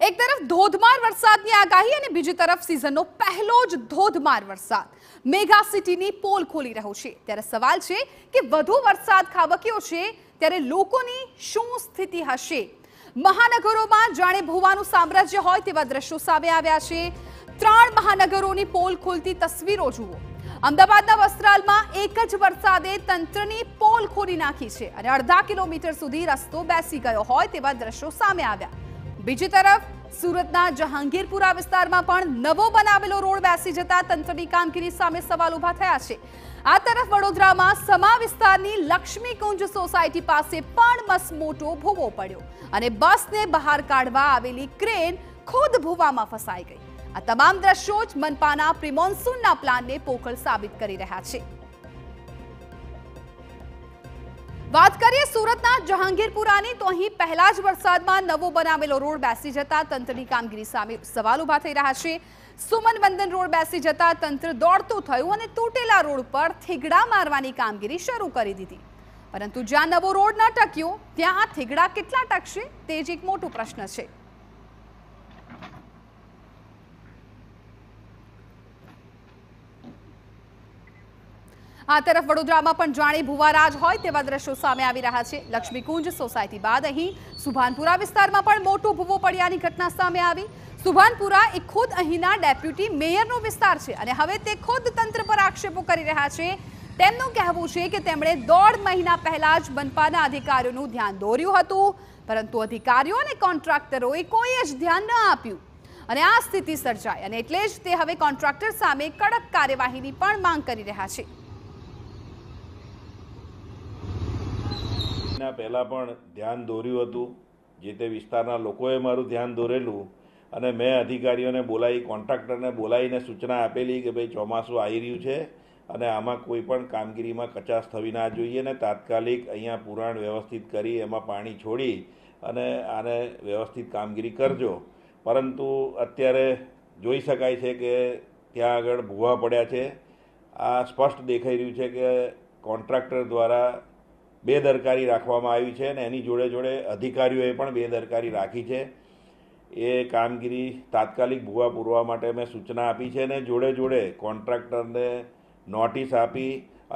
એક તરફ ધોધમાર વરસાદની આગાહી અને બીજી તરફ સિઝનનો પહેલો જ ધોધમાર વરસાદ મેગા સિટીની પોલ ખોલી રહ્યો છે ત્યારે સવાલ છે કે વધુ વરસાદ ખાબક્યો છે ત્યારે લોકોની શું સ્થિતિ હશે મહાનગરોમાં જાણે ભૂવાનું સામ્રાજ્ય હોય તેવા દ્રશ્યો સામે આવ્યા છે ત્રણ મહાનગરોની પોલ ખોલતી તસવીરો જુઓ અમદાવાદના વસ્ત્રાલમાં એક જ વરસાદે તંત્રની પોલ ખોલી નાખી છે અને અડધા કિલોમીટર સુધી રસ્તો બેસી ગયો હોય તેવા દ્રશ્યો સામે આવ્યા બીજી તરફ સુરતના જહાંગીરપુરા વિસ્તારમાં પણ નવો બનાવેલો રોડ બેસી જતા તંત્રની કામગીરી સામે સવાલ ઉભા થયા છે આ તરફ વડોદરામાં સમા વિસ્તારની લક્ષ્મી કુંજ સોસાયટી પાસે પણ મસમોટો ભૂવો પડ્યો અને બસને બહાર કાઢવા આવેલી ક્રેન ખુદ ભૂવામાં ફસાઈ ગઈ આ તમામ દ્રશ્યો જ મનપાના પ્રિમોન્સૂનના પ્લાનને પોકળ સાબિત કરી રહ્યા છે વાત કરીએ સુરતના જહાંગીરપુરાની તો અહીં પહેલા જ વરસાદમાં નવો બનાવેલો રોડ બેસી જતા તંત્રની કામગીરી સામે સવાલ ઉભા થઈ રહ્યા છે સુમન બંધન રોડ બેસી જતા તંત્ર દોડતું થયું અને તૂટેલા રોડ પર થીગડા મારવાની કામગીરી શરૂ કરી દીધી પરંતુ જ્યાં નવો રોડ ન ટક્યો ત્યાં આ થીગડા કેટલા ટકશે તે જ એક મોટો પ્રશ્ન છે આ તરફ વડોદરામાં પણ જાણી ભુવારાજ હોય તેવા દ્રશ્યો સામે આવી રહ્યા છે લક્ષ્મીકુંજ સોસાયટી બાદ અહીં સુભાનપુરા વિસ્તારમાં પણ મોટો ભૂવો પડ્યાની ઘટના સામે આવી સુભાનપુરા એ ખુદ અહીંના ડેપ્યુટી મેયરનો વિસ્તાર છે અને હવે તે ખુદ તંત્ર પર આક્ષેપો કરી રહ્યા છે તેમનું કહેવું છે કે તેમણે દોઢ મહિના પહેલા જ બનપાના અધિકારીઓનું ધ્યાન દોર્યું હતું પરંતુ અધિકારીઓ અને કોન્ટ્રાક્ટરોએ કોઈ જ ધ્યાન ન આપ્યું અને આ સ્થિતિ સર્જાય અને એટલે જ તે હવે કોન્ટ્રાક્ટર સામે કડક કાર્યવાહીની પણ માંગ કરી રહ્યા છે મહિના પહેલાં પણ ધ્યાન દોર્યું હતું જે તે વિસ્તારના લોકોએ મારું ધ્યાન દોરેલું અને મેં અધિકારીઓને બોલાવી કોન્ટ્રાક્ટરને બોલાવીને સૂચના આપેલી કે ભાઈ ચોમાસું આવી રહ્યું છે અને આમાં કોઈ પણ કામગીરીમાં કચાશ થવી ના જોઈએ ને તાત્કાલિક અહીંયા પુરાણ વ્યવસ્થિત કરી એમાં પાણી છોડી અને આને વ્યવસ્થિત કામગીરી કરજો પરંતુ અત્યારે જોઈ શકાય છે કે ત્યાં આગળ ભૂવા પડ્યા છે આ સ્પષ્ટ દેખાઈ રહ્યું છે કે કોન્ટ્રાક્ટર દ્વારા બેદરકારી રાખવામાં આવી છે અને એની જોડે જોડે અધિકારીઓએ પણ બેદરકારી રાખી છે એ કામગીરી તાત્કાલિક ભૂવા પૂરવા માટે મેં સૂચના આપી છે અને જોડે જોડે કોન્ટ્રાક્ટરને નોટિસ આપી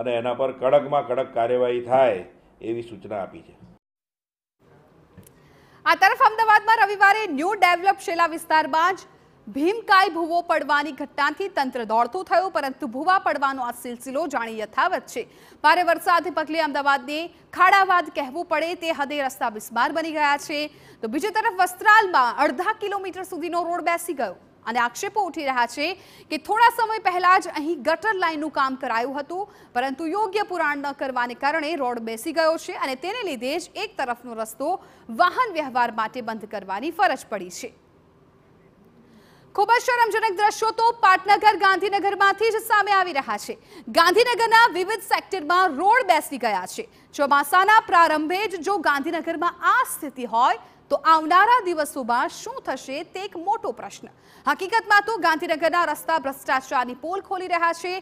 અને એના પર કડકમાં કડક કાર્યવાહી થાય એવી સૂચના આપી છે આ તરફ અમદાવાદમાં રવિવારે ન્યૂ ડેવલપ શેલા વિસ્તારમાં જ ભીમકાય ભૂવો પડવાની ઘટનાથી તંત્ર દોડતું થયું પરંતુ ભૂવા પડવાનો આ સિલસિલો જાણી યથાવત છે ભારે વરસાદને પગલે અમદાવાદને ખાડાવાદ કહેવું પડે તે હદે રસ્તા બિસ્માર બની ગયા છે તો બીજી તરફ વસ્ત્રાલમાં અડધા કિલોમીટર સુધીનો રોડ બેસી ગયો અને આક્ષેપો ઉઠી રહ્યા છે કે થોડા સમય પહેલા જ અહીં ગટર લાઇનનું કામ કરાયું હતું પરંતુ યોગ્ય પુરાણ ન કરવાને કારણે રોડ બેસી ગયો છે અને તેને લીધે જ એક તરફનો રસ્તો વાહન વ્યવહાર માટે બંધ કરવાની ફરજ પડી છે ખૂબ જ શરમજનક દ્રશ્યો તો પાટનગર ગાંધીનગરમાંથી જ સામે આવી રહ્યા છે ગાંધીનગરના વિવિધ સેક્ટરમાં રોડ બેસી ગયા છે ચોમાસાના પ્રારંભે જ જો ગાંધીનગરમાં આ સ્થિતિ હોય તો આવનારા દિવસોમાં શું થશે તે એક મોટો પ્રશ્ન હકીકતમાં તો ગાંધીનગરના રસ્તા ભ્રષ્ટાચારની પોલ ખોલી રહ્યા છે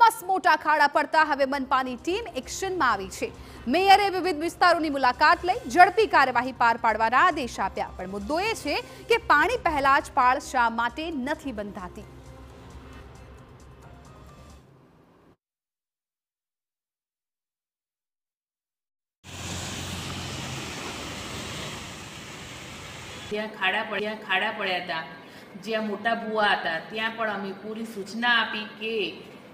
મસમોટા ખાડા પડતા હવે મનપાની ટીમ એક્શનમાં આવી છે મેયરે વિવિધ વિસ્તારોની મુલાકાત લઈ ઝડપી કાર્યવાહી પાર પાડવાના આદેશ આપ્યા પણ મુદ્દો એ છે કે પાણી પહેલા જ પાળ શા માટે નથી બંધાતી જ્યાં ખાડા પડ્યા ખાડા પડ્યા હતા જ્યાં મોટા ભૂવા હતા ત્યાં પણ અમે પૂરી સૂચના આપી કે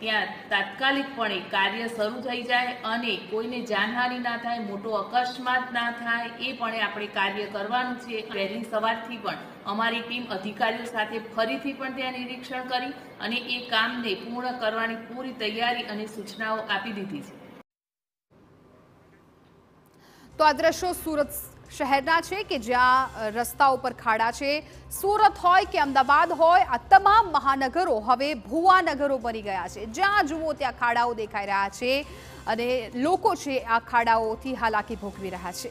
ત્યાં તાત્કાલિકપણે કાર્ય શરૂ થઈ જાય અને કોઈને જાનહાનિ ના થાય મોટો અકસ્માત ના થાય એ પણ આપણે કાર્ય કરવાનું છે વહેલી સવારથી પણ અમારી ટીમ અધિકારીઓ સાથે ફરીથી પણ ત્યાં નિરીક્ષણ કરી અને એ કામને પૂર્ણ કરવાની પૂરી તૈયારી અને સૂચનાઓ આપી દીધી છે તો આ દ્રશ્યો સુરત શહેરના છે કે જ્યાં રસ્તા ઉપર ખાડા છે સુરત હોય કે અમદાવાદ હોય આ તમામ મહાનગરો હવે ભુવા નગરો બની ગયા છે જ્યાં જુઓ ત્યાં ખાડાઓ દેખાઈ રહ્યા છે અને લોકો છે આ ખાડાઓથી હાલાકી ભોગવી રહ્યા છે